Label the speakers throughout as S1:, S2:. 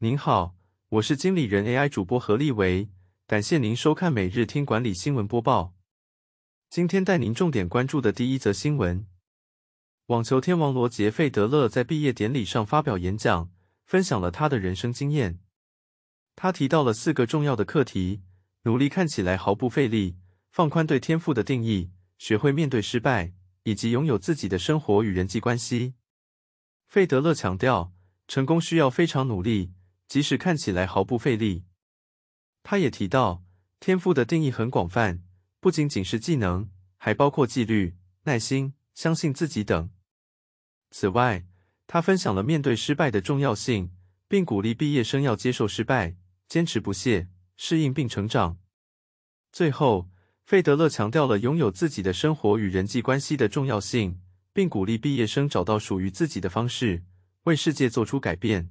S1: 您好，我是经理人 AI 主播何立维，感谢您收看每日听管理新闻播报。今天带您重点关注的第一则新闻：网球天王罗杰费德勒在毕业典礼上发表演讲，分享了他的人生经验。他提到了四个重要的课题：努力看起来毫不费力，放宽对天赋的定义，学会面对失败，以及拥有自己的生活与人际关系。费德勒强调，成功需要非常努力。即使看起来毫不费力，他也提到天赋的定义很广泛，不仅仅是技能，还包括纪律、耐心、相信自己等。此外，他分享了面对失败的重要性，并鼓励毕业生要接受失败、坚持不懈、适应并成长。最后，费德勒强调了拥有自己的生活与人际关系的重要性，并鼓励毕业生找到属于自己的方式，为世界做出改变。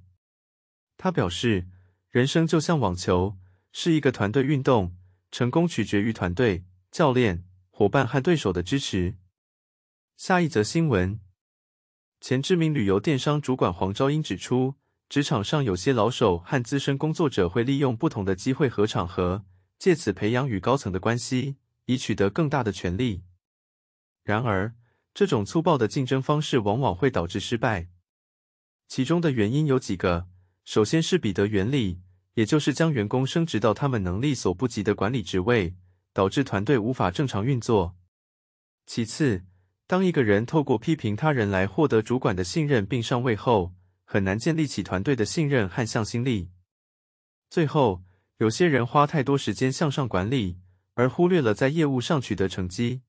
S1: 他表示，人生就像网球，是一个团队运动，成功取决于团队、教练、伙伴和对手的支持。下一则新闻，前知名旅游电商主管黄昭英指出，职场上有些老手和资深工作者会利用不同的机会和场合，借此培养与高层的关系，以取得更大的权利。然而，这种粗暴的竞争方式往往会导致失败，其中的原因有几个。首先是彼得原理，也就是将员工升职到他们能力所不及的管理职位，导致团队无法正常运作。其次，当一个人透过批评他人来获得主管的信任并上位后，很难建立起团队的信任和向心力。最后，有些人花太多时间向上管理，而忽略了在业务上取得成绩。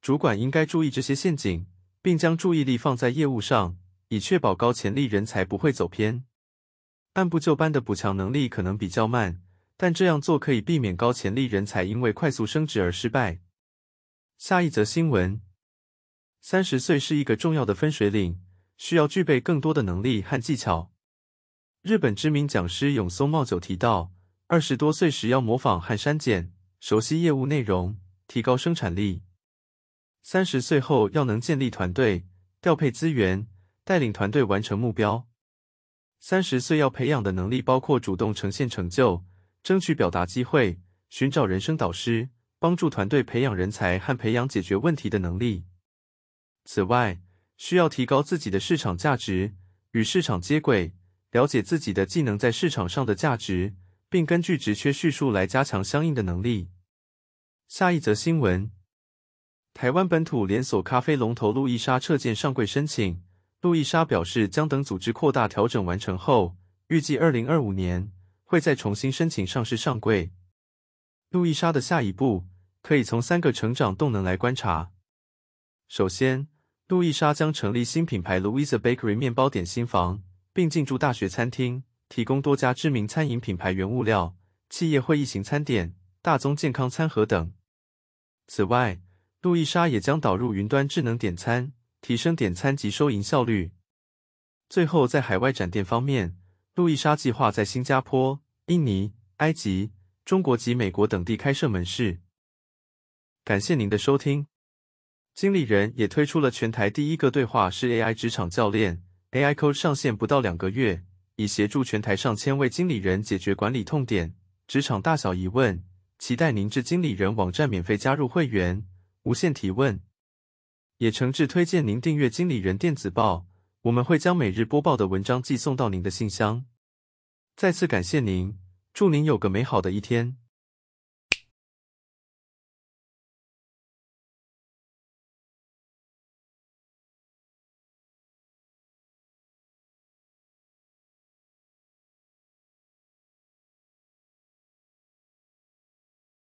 S1: 主管应该注意这些陷阱，并将注意力放在业务上，以确保高潜力人才不会走偏。按部就班的补强能力可能比较慢，但这样做可以避免高潜力人才因为快速升职而失败。下一则新闻：三十岁是一个重要的分水岭，需要具备更多的能力和技巧。日本知名讲师永松茂久提到，二十多岁时要模仿和删减，熟悉业务内容，提高生产力；三十岁后要能建立团队，调配资源，带领团队完成目标。三十岁要培养的能力包括主动呈现成就、争取表达机会、寻找人生导师、帮助团队培养人才和培养解决问题的能力。此外，需要提高自己的市场价值，与市场接轨，了解自己的技能在市场上的价值，并根据职缺叙述来加强相应的能力。下一则新闻：台湾本土连锁咖啡龙头路易莎撤件上柜申请。路易莎表示，将等组织扩大调整完成后，预计二零二五年会再重新申请上市上柜。路易莎的下一步可以从三个成长动能来观察：首先，路易莎将成立新品牌 Louisa Bakery 面包点新房，并进驻大学餐厅，提供多家知名餐饮品牌原物料、企业会议型餐点、大宗健康餐盒等。此外，路易莎也将导入云端智能点餐。提升点餐及收银效率。最后，在海外展店方面，路易莎计划在新加坡、印尼、埃及、中国及美国等地开设门市。感谢您的收听。经理人也推出了全台第一个对话式 AI 职场教练 AI Coach 上线不到两个月，已协助全台上千位经理人解决管理痛点、职场大小疑问。期待您至经理人网站免费加入会员，无限提问。也诚挚推荐您订阅经理人电子报，我们会将每日播报的文章寄送到您的信箱。再次感谢您，祝您有个美好的一天。